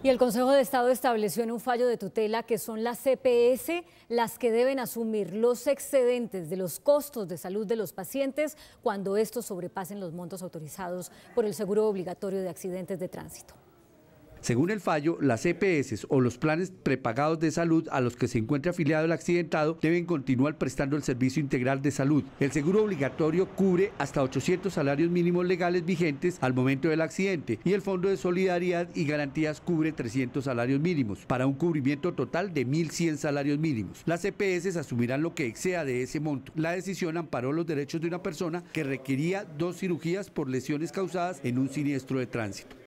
Y el Consejo de Estado estableció en un fallo de tutela que son las CPS las que deben asumir los excedentes de los costos de salud de los pacientes cuando estos sobrepasen los montos autorizados por el seguro obligatorio de accidentes de tránsito. Según el fallo, las EPS o los planes prepagados de salud a los que se encuentra afiliado el accidentado deben continuar prestando el servicio integral de salud. El seguro obligatorio cubre hasta 800 salarios mínimos legales vigentes al momento del accidente y el Fondo de Solidaridad y Garantías cubre 300 salarios mínimos para un cubrimiento total de 1.100 salarios mínimos. Las EPS asumirán lo que exceda de ese monto. La decisión amparó los derechos de una persona que requería dos cirugías por lesiones causadas en un siniestro de tránsito.